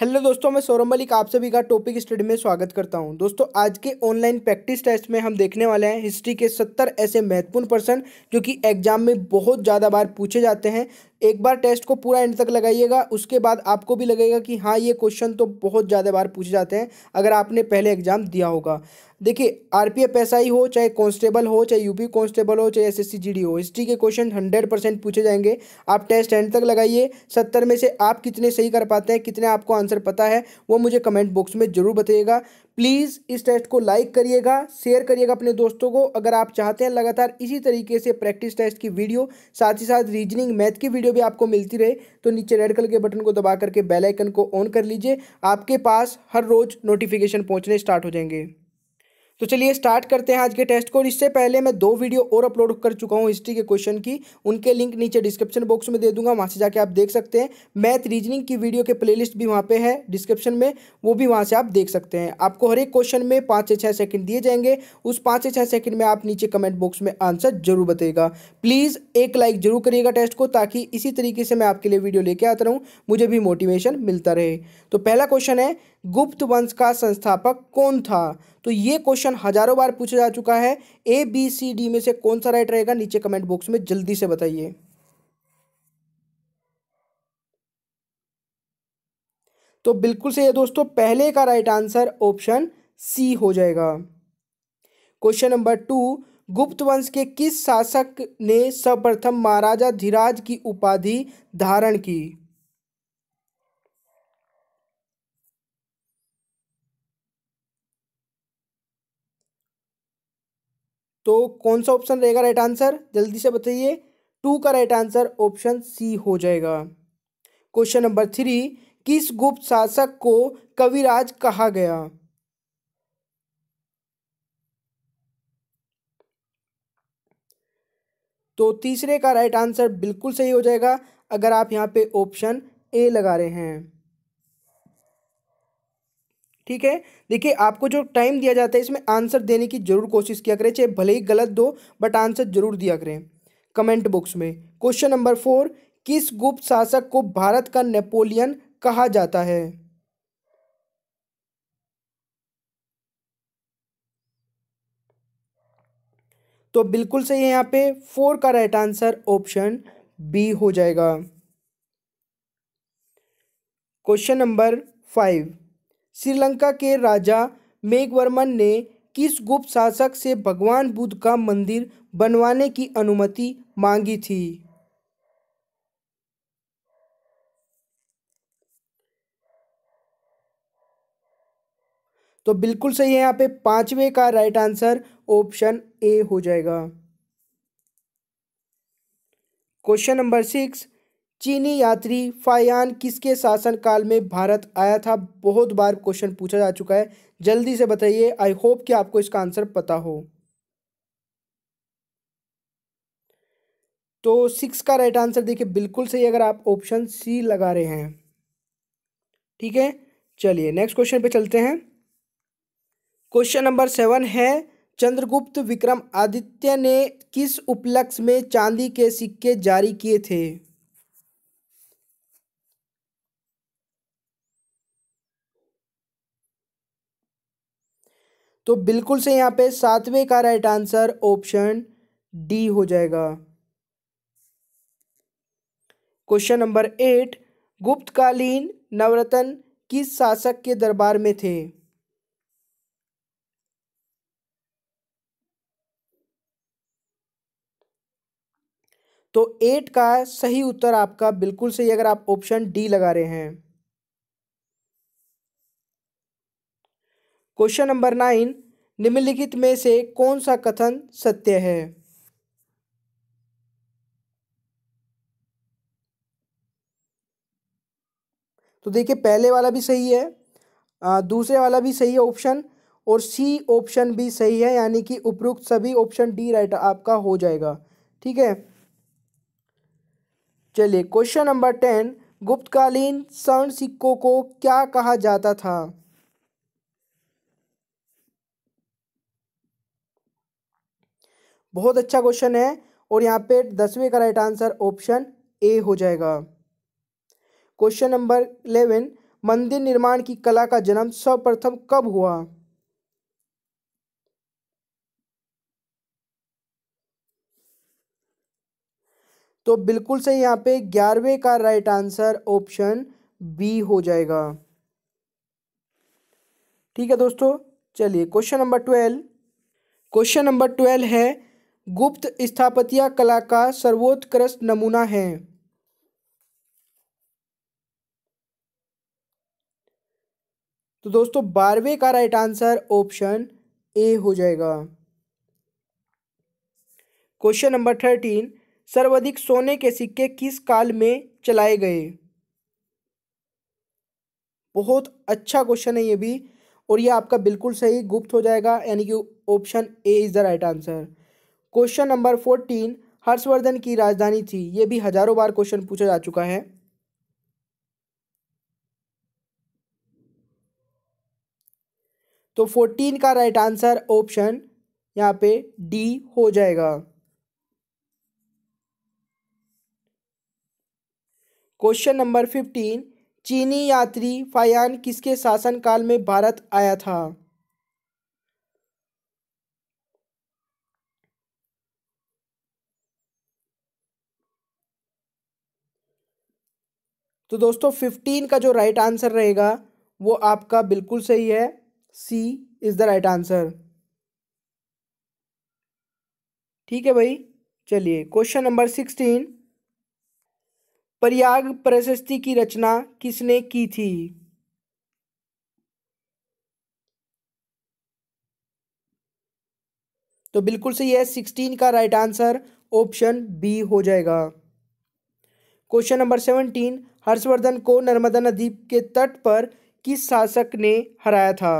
hello दोस्तों मैं सौरभ मलिक आप सभी का टॉपिक स्टडी में स्वागत करता हूं दोस्तों आज के ऑनलाइन प्रैक्टिस टेस्ट में हम देखने वाले हैं हिस्ट्री के सत्तर ऐसे महत्वपूर्ण प्रश्न जो कि एग्जाम में बहुत ज़्यादा बार पूछे जाते हैं एक बार टेस्ट को पूरा एंड तक लगाइएगा उसके बाद आपको भी लगेगा कि हाँ ये क्वेश्चन तो बहुत ज़्यादा बार पूछे जाते हैं अगर आपने पहले एग्ज़ाम दिया होगा देखिए एस आई हो चाहे कांस्टेबल हो चाहे यूपी कांस्टेबल हो चाहे एसएससी जीडी हो हिस्ट्री के क्वेश्चन हंड्रेड परसेंट पूछे जाएंगे आप टेस्ट एंड तक लगाइए सत्तर में से आप कितने सही कर पाते हैं कितने आपको आंसर पता है वो मुझे कमेंट बॉक्स में ज़रूर बताइएगा प्लीज़ इस टेस्ट को लाइक करिएगा शेयर करिएगा अपने दोस्तों को अगर आप चाहते हैं लगातार इसी तरीके से प्रैक्टिस टेस्ट की वीडियो साथ ही साथ रीजनिंग मैथ की वीडियो भी आपको मिलती रहे तो नीचे रेड कलर के बटन को दबा करके बेल आइकन को ऑन कर लीजिए आपके पास हर रोज़ नोटिफिकेशन पहुंचने स्टार्ट हो जाएंगे तो चलिए स्टार्ट करते हैं आज के टेस्ट को और इससे पहले मैं दो वीडियो और अपलोड कर चुका हूँ हिस्ट्री के क्वेश्चन की उनके लिंक नीचे डिस्क्रिप्शन बॉक्स में दे दूंगा वहाँ से जाके आप देख सकते हैं मैथ रीजनिंग की वीडियो के प्लेलिस्ट भी वहाँ पे है डिस्क्रिप्शन में वो भी वहाँ से आप देख सकते हैं आपको हर एक क्वेश्चन में पाँच से छः सेकंड दिए जाएंगे उस पाँच से छः सेकंड में आप नीचे कमेंट बॉक्स में आंसर जरूर बताएगा प्लीज़ एक लाइक जरूर करिएगा टेस्ट को ताकि इसी तरीके से मैं आपके लिए वीडियो लेके आता रहूँ मुझे भी मोटिवेशन मिलता रहे तो पहला क्वेश्चन है गुप्त वंश का संस्थापक कौन था तो ये क्वेश्चन हजारों बार पूछा जा चुका है ए बी सी डी में से कौन सा राइट रहेगा नीचे कमेंट बॉक्स में जल्दी से बताइए तो बिल्कुल से है दोस्तों पहले का राइट आंसर ऑप्शन सी हो जाएगा क्वेश्चन नंबर टू गुप्त वंश के किस शासक ने सर्वप्रथम महाराजा धीराज की उपाधि धारण की तो कौन सा ऑप्शन रहेगा राइट आंसर जल्दी से बताइए टू का राइट आंसर ऑप्शन सी हो जाएगा क्वेश्चन नंबर थ्री किस गुप्त शासक को कविराज कहा गया तो तीसरे का राइट आंसर बिल्कुल सही हो जाएगा अगर आप यहां पे ऑप्शन ए लगा रहे हैं ठीक है देखिए आपको जो टाइम दिया जाता है इसमें आंसर देने की जरूर कोशिश किया करें चाहे भले ही गलत दो बट आंसर जरूर दिया करें कमेंट बॉक्स में क्वेश्चन नंबर फोर किस गुप्त शासक को भारत का नेपोलियन कहा जाता है तो बिल्कुल सही है यहां पे फोर का राइट आंसर ऑप्शन बी हो जाएगा क्वेश्चन नंबर फाइव श्रीलंका के राजा मेघवर्मन ने किस गुप्त शासक से भगवान बुद्ध का मंदिर बनवाने की अनुमति मांगी थी तो बिल्कुल सही है यहाँ पे पांचवे का राइट आंसर ऑप्शन ए हो जाएगा क्वेश्चन नंबर सिक्स चीनी यात्री फायान किसके शासनकाल में भारत आया था बहुत बार क्वेश्चन पूछा जा चुका है जल्दी से बताइए आई होप कि आपको इसका आंसर पता हो तो सिक्स का राइट आंसर देखिए बिल्कुल सही अगर आप ऑप्शन सी लगा रहे हैं ठीक है चलिए नेक्स्ट क्वेश्चन पे चलते हैं क्वेश्चन नंबर सेवन है चंद्रगुप्त विक्रम आदित्य ने किस उपलक्ष्य में चांदी के सिक्के जारी किए थे तो बिल्कुल से यहाँ पे सातवें का राइट आंसर ऑप्शन डी हो जाएगा क्वेश्चन नंबर एट गुप्तकालीन नवरत्न किस शासक के दरबार में थे तो एट का सही उत्तर आपका बिल्कुल सही अगर आप ऑप्शन डी लगा रहे हैं क्वेश्चन नंबर नाइन निम्नलिखित में से कौन सा कथन सत्य है तो देखिए पहले वाला भी सही है दूसरे वाला भी सही है ऑप्शन और सी ऑप्शन भी सही है यानी कि उपरोक्त सभी ऑप्शन डी राइट आपका हो जाएगा ठीक है चलिए क्वेश्चन नंबर टेन गुप्तकालीन स्वर्ण सिक्कों को क्या कहा जाता था बहुत अच्छा क्वेश्चन है और यहाँ पे दसवें का राइट आंसर ऑप्शन ए हो जाएगा क्वेश्चन नंबर इलेवन मंदिर निर्माण की कला का जन्म सर्वप्रथम कब हुआ तो बिल्कुल सही यहाँ पे ग्यारहवें का राइट आंसर ऑप्शन बी हो जाएगा ठीक है दोस्तों चलिए question number twelve question number twelve है गुप्त स्थापत्य कला का सर्वोत्कृष्ट नमूना है तो दोस्तों बारहवें का राइट आंसर ऑप्शन ए हो जाएगा क्वेश्चन नंबर थर्टीन सर्वाधिक सोने के सिक्के किस काल में चलाए गए बहुत अच्छा क्वेश्चन है ये भी और ये आपका बिल्कुल सही गुप्त हो जाएगा यानी कि option A is the right answer question number fourteen Harshvardhan की राजधानी थी ये भी हजारों बार क्वेश्चन पूछा जा चुका है तो फोर्टीन का राइट आंसर ऑप्शन यहां पे डी हो जाएगा क्वेश्चन नंबर फिफ्टीन चीनी यात्री फायान किसके शासनकाल में भारत आया था तो दोस्तों फिफ्टीन का जो राइट आंसर रहेगा वो आपका बिल्कुल सही है C is the right answer ठीक है भाई चलिए क्वेश्चन नंबर सिक्सटीन प्रयाग प्रशस्ति की रचना किसने की थी तो बिल्कुल सही है सिक्सटीन का राइट आंसर ऑप्शन बी हो जाएगा क्वेश्चन नंबर सेवनटीन हर्षवर्धन को नर्मदा नदी के तट पर किस शासक ने हराया था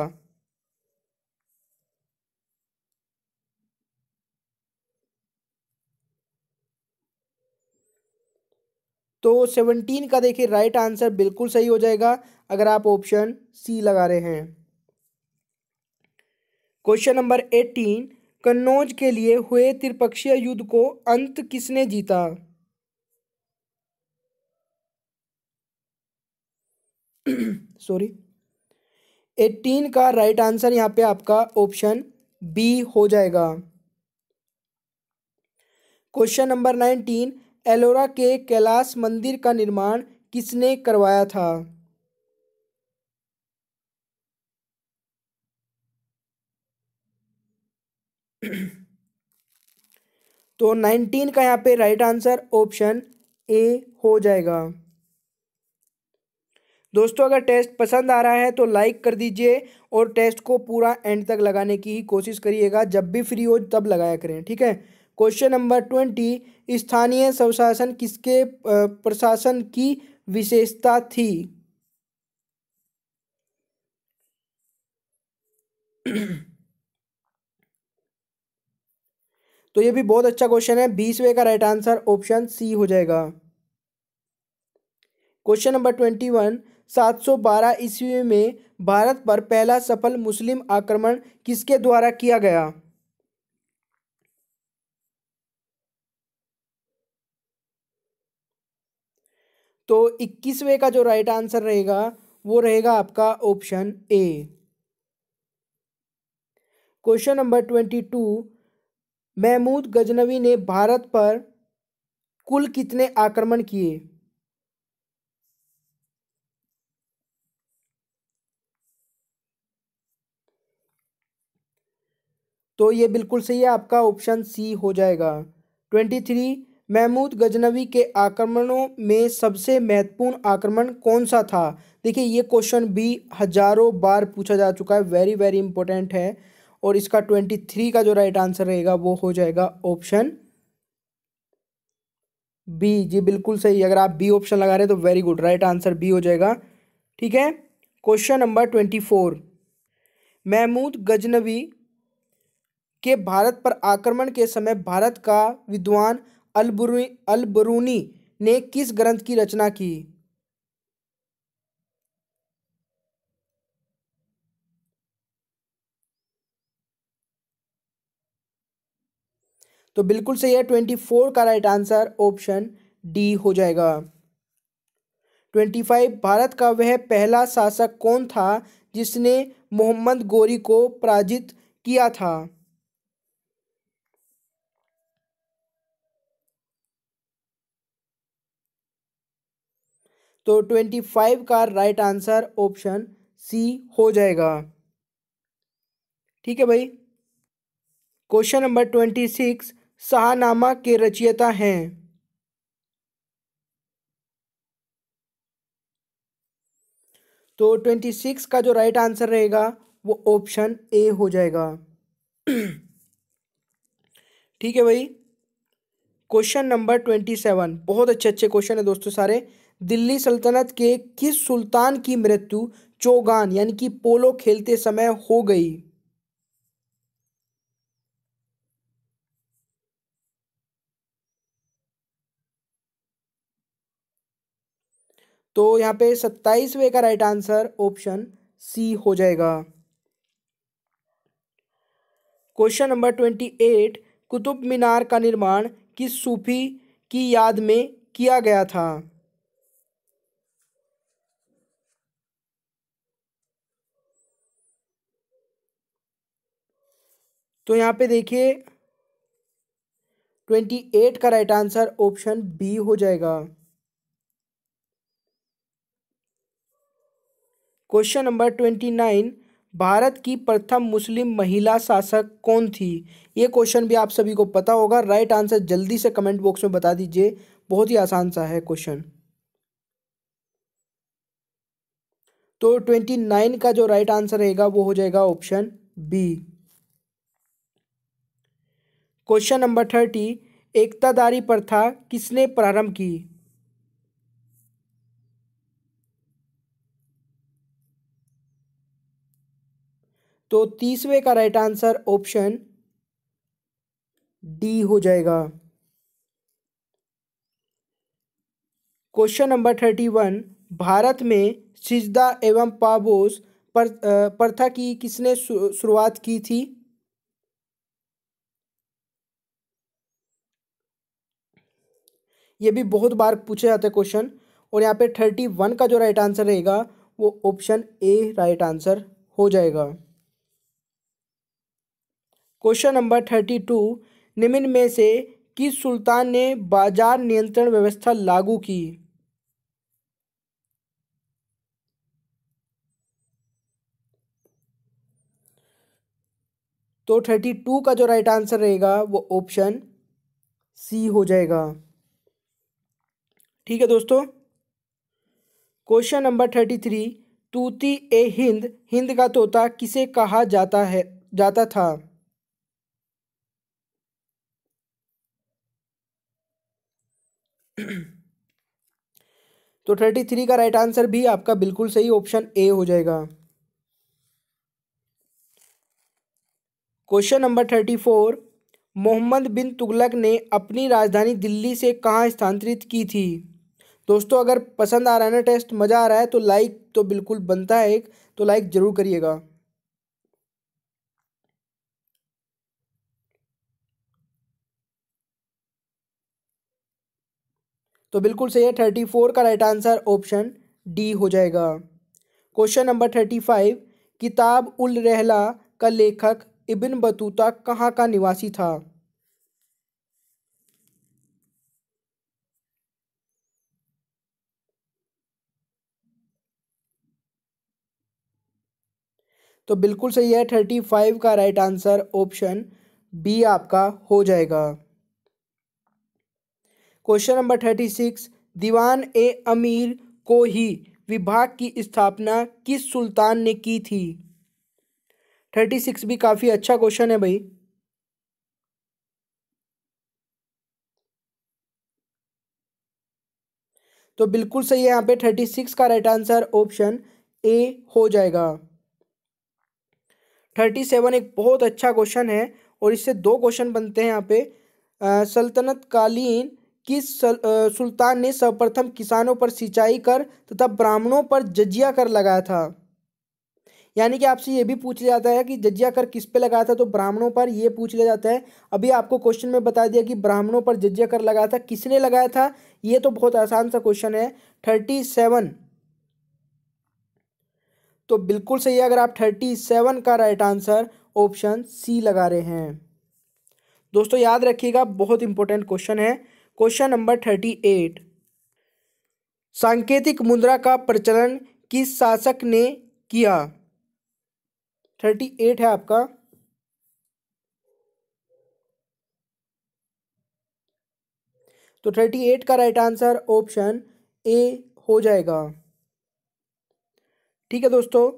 तो सेवनटीन का देखिए राइट आंसर बिल्कुल सही हो जाएगा अगर आप ऑप्शन सी लगा रहे हैं क्वेश्चन नंबर एटीन कन्नौज के लिए हुए त्रिपक्षीय युद्ध को अंत किसने जीता सॉरी एटीन का राइट आंसर यहाँ पे आपका ऑप्शन बी हो जाएगा क्वेश्चन नंबर नाइनटीन एलोरा के कैलाश मंदिर का निर्माण किसने करवाया था तो नाइनटीन का यहाँ पे राइट आंसर ऑप्शन ए हो जाएगा दोस्तों अगर टेस्ट पसंद आ रहा है तो लाइक कर दीजिए और टेस्ट को पूरा एंड तक लगाने की ही कोशिश करिएगा जब भी फ्री हो तब लगाया करें ठीक है क्वेश्चन नंबर ट्वेंटी स्थानीय स्वशासन किसके प्रशासन की विशेषता थी तो ये भी बहुत अच्छा क्वेश्चन है बीसवे का राइट आंसर ऑप्शन सी हो जाएगा क्वेश्चन नंबर ट्वेंटी वन 712 ईस्वी में भारत पर पहला सफल मुस्लिम आक्रमण किसके द्वारा किया गया तो इक्कीसवें का जो राइट आंसर रहेगा वो रहेगा आपका option A question number twenty two Mahmud Ghaznavi ने भारत पर कुल कितने आक्रमण किए तो ये बिल्कुल सही है आपका ऑप्शन सी हो जाएगा ट्वेंटी थ्री महमूद गजनवी के आक्रमणों में सबसे महत्वपूर्ण आक्रमण कौन सा था देखिए ये क्वेश्चन भी हजारों बार पूछा जा चुका है वेरी वेरी इंपॉर्टेंट है और इसका ट्वेंटी थ्री का जो राइट आंसर रहेगा वो हो जाएगा ऑप्शन बी जी बिल्कुल सही अगर आप बी ऑप्शन लगा रहे हैं तो very good right answer B हो जाएगा ठीक है question number twenty four Mahmud Ghaznavi के भारत पर आक्रमण के समय भारत का विद्वान अलबरू अलबरूनी ने किस ग्रंथ की रचना की तो बिल्कुल सही है ट्वेंटी फोर का राइट आंसर ऑप्शन डी हो जाएगा ट्वेंटी फाइव भारत का वह पहला शासक कौन था जिसने मोहम्मद गोरी को पराजित किया था तो ट्वेंटी फाइव का राइट आंसर ऑप्शन सी हो जाएगा ठीक है भाई question number twenty six Shahnameh के रचयिता हैं तो ट्वेंटी सिक्स का जो राइट आंसर रहेगा वो ऑप्शन ए हो जाएगा ठीक है भाई क्वेश्चन नंबर ट्वेंटी सेवन बहुत अच्छे अच्छे क्वेश्चन है दोस्तों सारे दिल्ली सल्तनत के किस सुल्तान की मृत्यु चोगान यानी कि पोलो खेलते समय हो गई तो यहां पे सत्ताईसवे का राइट आंसर ऑप्शन सी हो जाएगा question number twenty eight Qutub Minar का निर्माण किस सूफी की याद में किया गया था तो यहाँ पे देखिए ट्वेंटी एट का राइट आंसर ऑप्शन बी हो जाएगा question number twenty nine Bharat की प्रथम मुस्लिम महिला शासक कौन थी ये क्वेश्चन भी आप सभी को पता होगा राइट आंसर जल्दी से कमेंट बॉक्स में बता दीजिए बहुत ही आसान सा है क्वेश्चन तो ट्वेंटी नाइन का जो राइट आंसर रहेगा वो हो जाएगा option B question number thirty एकतादारी प्रथा किसने प्रारंभ की तो तीसवे का राइट आंसर ऑप्शन डी हो जाएगा question number thirty one Bharat में सिजदा एवं पाबोस प्रथा की किसने शुरुआत की थी ये भी बहुत बार पूछे जाते क्वेश्चन और यहाँ पे थर्टी वन का जो राइट आंसर रहेगा वो ऑप्शन ए राइट आंसर हो जाएगा क्वेश्चन नंबर थर्टी टू निम्न में से किस सुल्तान ने बाजार नियंत्रण व्यवस्था लागू की तो थर्टी टू का जो राइट आंसर रहेगा वो ऑप्शन सी हो जाएगा ठीक है दोस्तों क्वेश्चन नंबर थर्टी थ्री तूती ए हिंद हिंद का तोता किसे कहा जाता है जाता था तो थर्टी थ्री का राइट आंसर भी आपका बिल्कुल सही ऑप्शन ए हो जाएगा question number thirty four Mohammad bin Tughlaq ने अपनी राजधानी दिल्ली से कहाँ स्थानांतरित की थी दोस्तों अगर पसंद आ रहा है ना टेस्ट मज़ा आ रहा है तो लाइक तो बिल्कुल बनता है एक तो लाइक ज़रूर करिएगा तो बिल्कुल सही है थर्टी फोर का राइट आंसर ऑप्शन डी हो जाएगा क्वेश्चन नंबर थर्टी फाइव किताब उल रहला का लेखक इबिन बतूता कहाँ का निवासी था तो बिल्कुल सही है थर्टी फाइव का राइट आंसर ऑप्शन बी आपका हो जाएगा क्वेश्चन नंबर थर्टी सिक्स दीवान ए अमीर को ही विभाग की स्थापना किस सुल्तान ने की थी थर्टी सिक्स भी काफ़ी अच्छा क्वेश्चन है भाई तो बिल्कुल सही है यहाँ पे थर्टी सिक्स का राइट आंसर ऑप्शन ए हो जाएगा थर्टी सेवन एक बहुत अच्छा क्वेश्चन है और इससे दो क्वेश्चन बनते हैं यहाँ पे सल्तनत कालीन किस सुल्तान ने सर्वप्रथम किसानों पर सिंचाई कर तथा ब्राह्मणों पर जजिया कर लगाया था यानी कि आपसे ये भी पूछ लिया जाता है कि जजिया कर किस पे लगाया था तो ब्राह्मणों पर ये पूछ लिया जाता है अभी आपको क्वेश्चन में बता दिया कि ब्राह्मणों पर जजिया कर लगाया था किसने लगाया था ये तो बहुत आसान सा क्वेश्चन है थर्टी सेवन तो बिल्कुल सही है अगर आप थर्टी सेवन का राइट आंसर ऑप्शन सी लगा रहे हैं दोस्तों याद रखिएगा बहुत इंपॉर्टेंट क्वेश्चन है क्वेश्चन नंबर थर्टी एट सांकेतिक मुद्रा का प्रचलन किस शासक ने किया थर्टी एट है आपका तो थर्टी एट का राइट आंसर ऑप्शन ए हो जाएगा ठीक है दोस्तों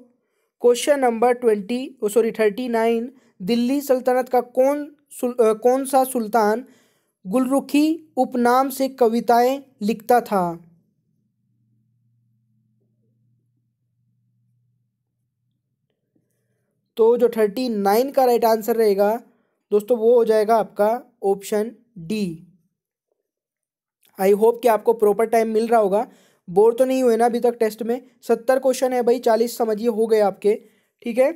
question number twenty sorry thirty nine Delhi सल्तनत का कौन सुल, आ, कौन सा सुल्तान गुलरुखी उपनाम से कविताएं लिखता था तो जो थर्टी नाइन का राइट आंसर रहेगा दोस्तों वो हो जाएगा आपका ऑप्शन डी आई होप कि आपको प्रॉपर टाइम मिल रहा होगा बोर तो नहीं हुए ना अभी तक टेस्ट में सत्तर क्वेश्चन है भाई चालीस समझिए हो गए आपके ठीक है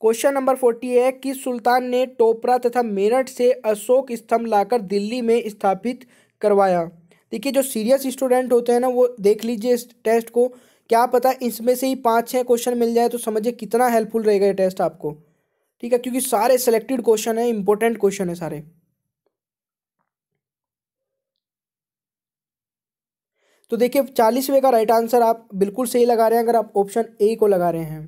क्वेश्चन नंबर फोर्टी है कि सुल्तान ने टोपरा तथा मेरठ से अशोक स्तंभ लाकर दिल्ली में स्थापित करवाया देखिए जो सीरियस स्टूडेंट होते हैं ना वो देख लीजिए इस टेस्ट को क्या पता इसमें से ही पाँच छः क्वेश्चन मिल जाए तो समझिए कितना हेल्पफुल रहेगा ये टेस्ट आपको ठीक है क्योंकि सारे सेलेक्टेड क्वेश्चन है इंपॉर्टेंट क्वेश्चन है सारे तो देखिए चालीसवें का राइट आंसर आप बिल्कुल सही लगा रहे हैं अगर आप ऑप्शन ए को लगा रहे हैं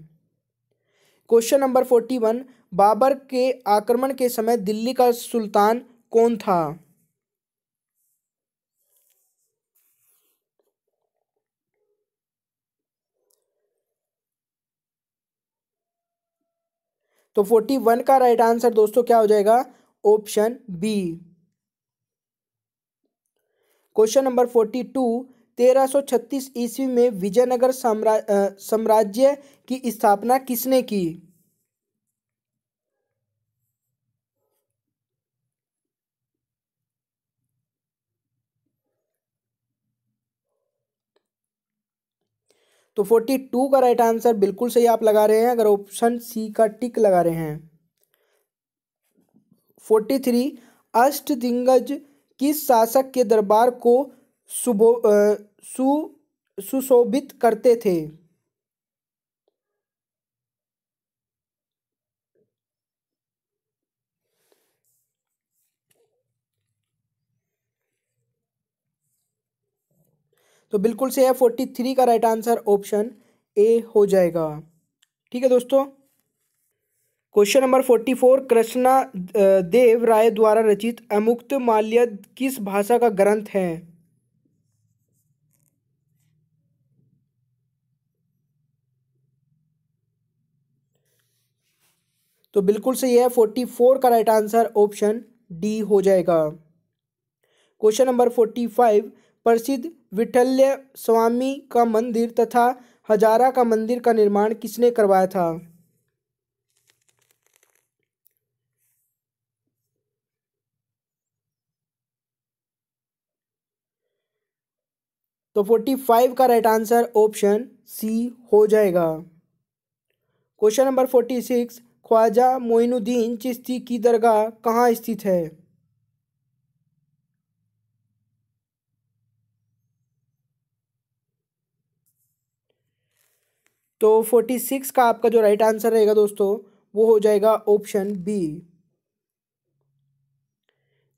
question number forty one Babur के आक्रमण के समय दिल्ली का सुल्तान कौन था तो फोर्टी वन का राइट आंसर दोस्तों क्या हो जाएगा option B question number forty two 1336 ईस्वी में विजयनगर साम्राज्य की स्थापना किसने की तो फोर्टी टू का राइट आंसर बिल्कुल सही आप लगा रहे हैं अगर ऑप्शन सी का टिक लगा रहे हैं फोर्टी थ्री अष्टदिग्गज किस शासक के दरबार को सुबो सु सुशोभित करते थे तो बिल्कुल से है फोर्टी थ्री का राइट आंसर ऑप्शन ए हो जाएगा ठीक है दोस्तों question number forty four Krishna Dev Rai द्वारा रचित अमुक्त माल्य किस भाषा का ग्रंथ है तो बिल्कुल सही है फोर्टी फोर का राइट आंसर ऑप्शन डी हो जाएगा क्वेश्चन नंबर फोर्टी फाइव प्रसिद्ध विठल्य स्वामी का मंदिर तथा हजारा का मंदिर का निर्माण किसने करवाया था तो फोर्टी फाइव का राइट आंसर ऑप्शन सी हो जाएगा question number forty six Khwaja Moinuddin Chishti की दरगाह कहाँ स्थित है तो फोर्टी सिक्स का आपका जो राइट आंसर रहेगा दोस्तों वो हो जाएगा option B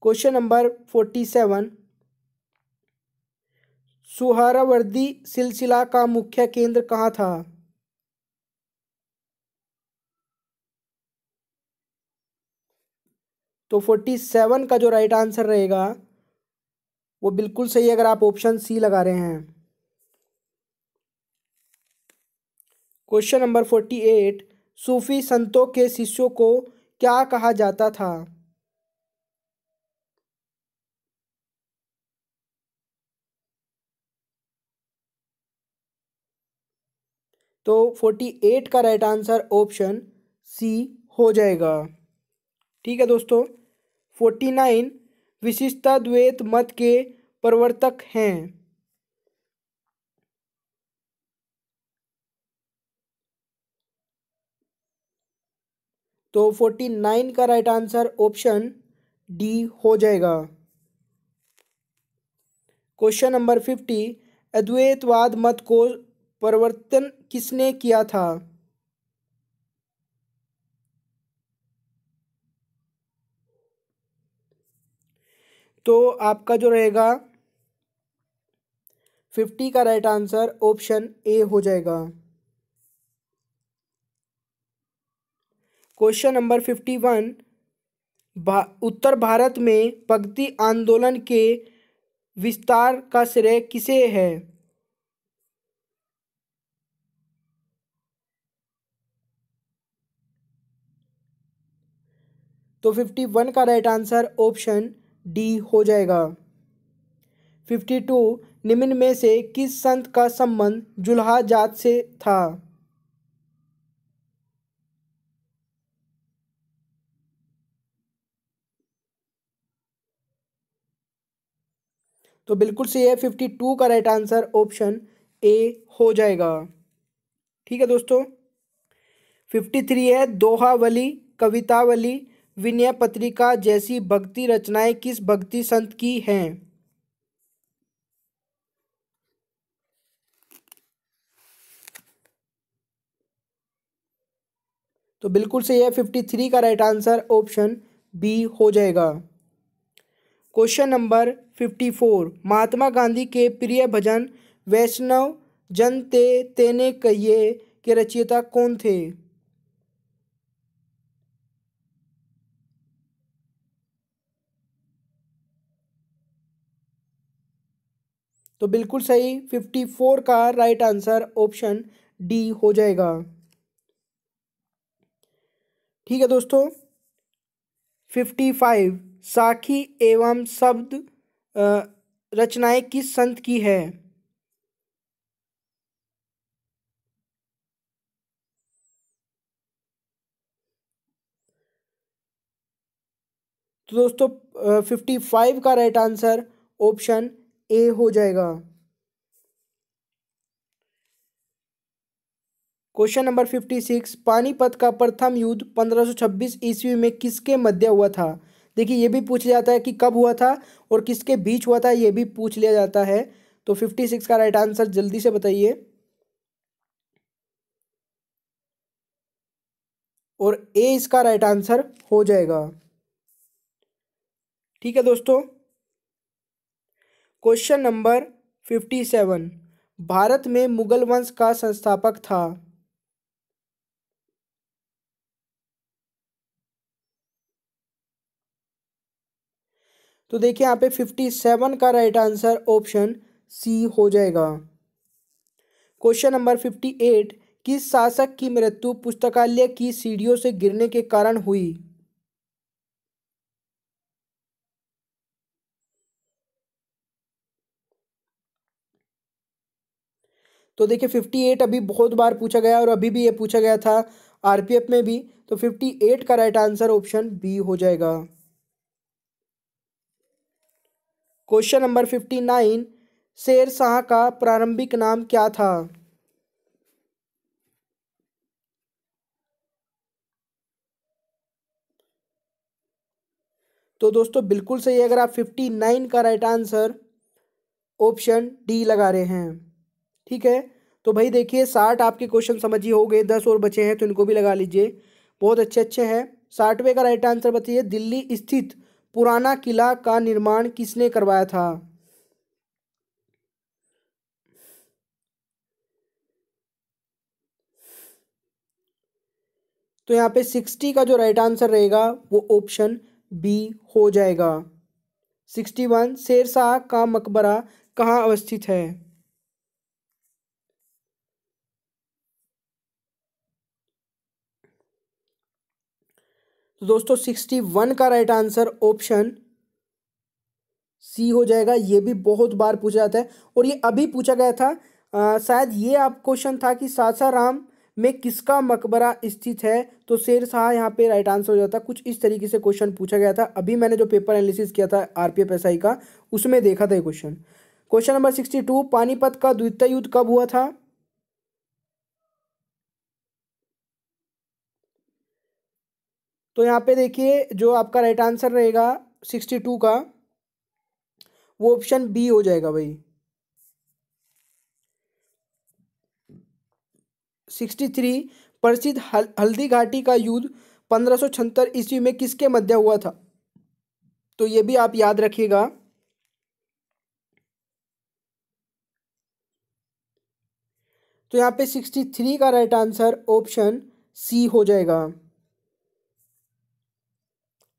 question number forty seven Suhrawardi सिलसिला का मुख्य केंद्र कहाँ था तो फोर्टी सेवन का जो राइट आंसर रहेगा वो बिल्कुल सही अगर आप ऑप्शन सी लगा रहे हैं क्वेश्चन नंबर फोर्टी एट सूफी संतों के शिष्यों को क्या कहा जाता था तो फोर्टी एट का राइट आंसर ऑप्शन सी हो जाएगा ठीक है दोस्तों फोर्टी नाइन विशिष्टता द्वैत मत के प्रवर्तक हैं तो फोर्टी नाइन का राइट आंसर ऑप्शन डी हो जाएगा क्वेश्चन नंबर फिफ्टी अद्वैतवाद मत को परिवर्तन किसने किया था तो आपका जो रहेगा फिफ्टी का राइट आंसर ऑप्शन ए हो जाएगा क्वेश्चन नंबर फिफ्टी वन उत्तर भारत में भक्ति आंदोलन के विस्तार का श्रेय किसे है तो फिफ्टी वन का राइट आंसर ऑप्शन डी हो जाएगा फिफ्टी टू निम्न में से किस संत का संबंध जुल्हा जात से था तो बिल्कुल सही है फिफ्टी टू का राइट आंसर ऑप्शन ए हो जाएगा ठीक है दोस्तों फिफ्टी थ्री है दोहावली कवितावली विनय पत्रिका जैसी भक्ति रचनाएं किस भक्ति संत की हैं तो बिल्कुल सही है फिफ्टी थ्री का राइट आंसर ऑप्शन बी हो जाएगा question number fifty four Mahatma Gandhi के प्रिय भजन वैष्णव जनते तेने कहिए के रचयिता कौन थे तो बिल्कुल सही फिफ्टी फोर का राइट आंसर ऑप्शन डी हो जाएगा ठीक है दोस्तों फिफ्टी फाइव साखी एवं शब्द रचनाएं किस संत की है तो दोस्तों फिफ्टी फाइव का राइट आंसर ऑप्शन ए हो जाएगा question number fifty six Panipat का प्रथम युद्ध पंद्रह सौ छब्बीस ईस्वी में किसके मध्य हुआ था देखिए ये भी पूछा जाता है कि कब हुआ था और किसके बीच हुआ था ये भी पूछ लिया जाता है तो फिफ्टी सिक्स का राइट आंसर जल्दी से बताइए और ए इसका राइट आंसर हो जाएगा ठीक है दोस्तों question number fifty seven Bharat में मुगल वंश का संस्थापक था तो देखिए यहाँ पे फिफ्टी सेवन का राइट आंसर ऑप्शन सी हो जाएगा क्वेश्चन नंबर फिफ्टी एट किस शासक की मृत्यु पुस्तकालय की सीढ़ियों से गिरने के कारण हुई तो देखिए फिफ्टी एट अभी बहुत बार पूछा गया और अभी भी ये पूछा गया था आरपीएफ में भी तो फिफ्टी एट का राइट आंसर ऑप्शन बी हो जाएगा क्वेश्चन नंबर फिफ्टी नाइन शेर शाह का प्रारंभिक नाम क्या था तो दोस्तों बिल्कुल सही अगर आप फिफ्टी नाइन का राइट आंसर ऑप्शन डी लगा रहे हैं ठीक है तो भाई देखिए साठ आपके क्वेश्चन समझिए हो गए दस और बचे हैं तो इनको भी लगा लीजिए बहुत अच्छे अच्छे हैं साठवें का राइट आंसर बताइए दिल्ली स्थित पुराना किला का निर्माण किसने करवाया था तो यहाँ पे सिक्सटी का जो राइट आंसर रहेगा वो ऑप्शन बी हो जाएगा सिक्सटी वन शेरशाह का मकबरा कहाँ अवस्थित है तो दोस्तों सिक्सटी वन का राइट आंसर ऑप्शन सी हो जाएगा ये भी बहुत बार पूछा जाता है और ये अभी पूछा गया था शायद ये आप क्वेश्चन था कि सासाराम में किसका मकबरा स्थित है तो शेर शाह यहाँ पे राइट आंसर हो जाता कुछ इस तरीके से क्वेश्चन पूछा गया था अभी मैंने जो पेपर एनालिसिस किया था आर पी का उसमें देखा था ये question question number sixty two Panipat का द्वितीय युद्ध कब हुआ था तो यहाँ पे देखिए जो आपका राइट आंसर रहेगा सिक्सटी टू का वो ऑप्शन बी हो जाएगा भाई सिक्सटी थ्री प्रसिद्ध हल, हल्दी घाटी का युद्ध पंद्रह सौ छहत्तर ईस्वी में किसके मध्य हुआ था तो ये भी आप याद रखिएगा तो यहाँ पे सिक्सटी थ्री का राइट आंसर ऑप्शन सी हो जाएगा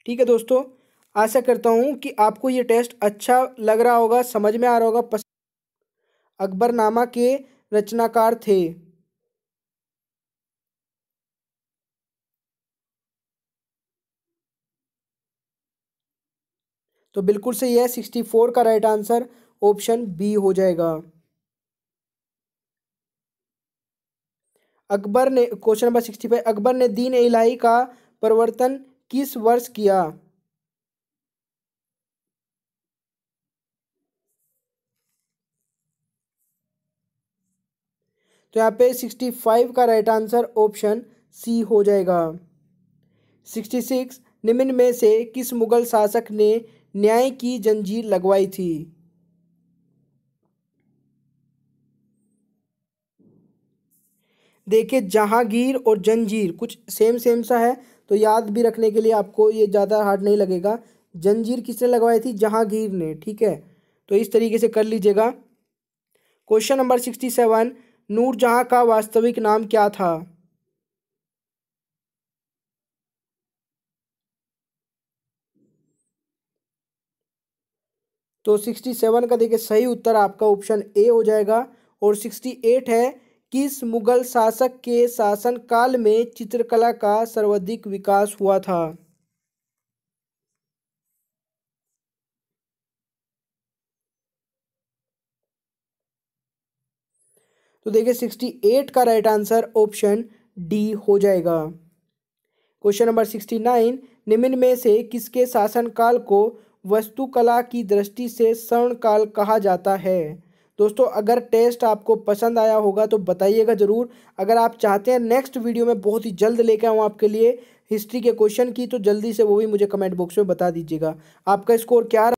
ठीक है दोस्तों आशा करता हूँ कि आपको ये टेस्ट अच्छा लग रहा होगा समझ में आ रहा होगा पस... अकबरनामा के रचनाकार थे तो बिल्कुल से यह सिक्सटी फोर का राइट आंसर ऑप्शन बी हो जाएगा अकबर ने question number sixty five Akbar ने दीन इलाही का प्रवर्तन किस वर्ष किया तो यहाँ पे सिक्सटी फाइव का राइट आंसर ऑप्शन सी हो जाएगा सिक्सटी सिक्स निम्न में से किस मुगल शासक ने न्याय की जंजीर लगवाई थी देखिए जहांगीर और जंजीर कुछ सेम सेम सा है तो याद भी रखने के लिए आपको ये ज़्यादा हार्ड नहीं लगेगा जंजीर किसने लगवाई थी जहांगीर ने ठीक है तो इस तरीके से कर लीजिएगा question number sixty seven Nur Jahan का वास्तविक नाम क्या था तो सिक्सटी सेवन का देखिए सही उत्तर आपका ऑप्शन ए हो जाएगा और सिक्सटी एट है किस मुगल शासक के शासनकाल में चित्रकला का सर्वाधिक विकास हुआ था तो देखिए सिक्सटी एट का राइट आंसर ऑप्शन डी हो जाएगा क्वेश्चन नंबर सिक्सटी नाइन निम्न में से किसके शासनकाल को वस्तुकला की दृष्टि से स्वर्ण काल कहा जाता है दोस्तों अगर टेस्ट आपको पसंद आया होगा तो बताइएगा ज़रूर अगर आप चाहते हैं नेक्स्ट वीडियो में बहुत ही जल्द लेकर आऊँ आपके लिए हिस्ट्री के क्वेश्चन की तो जल्दी से वो भी मुझे कमेंट बॉक्स में बता दीजिएगा आपका स्कोर क्या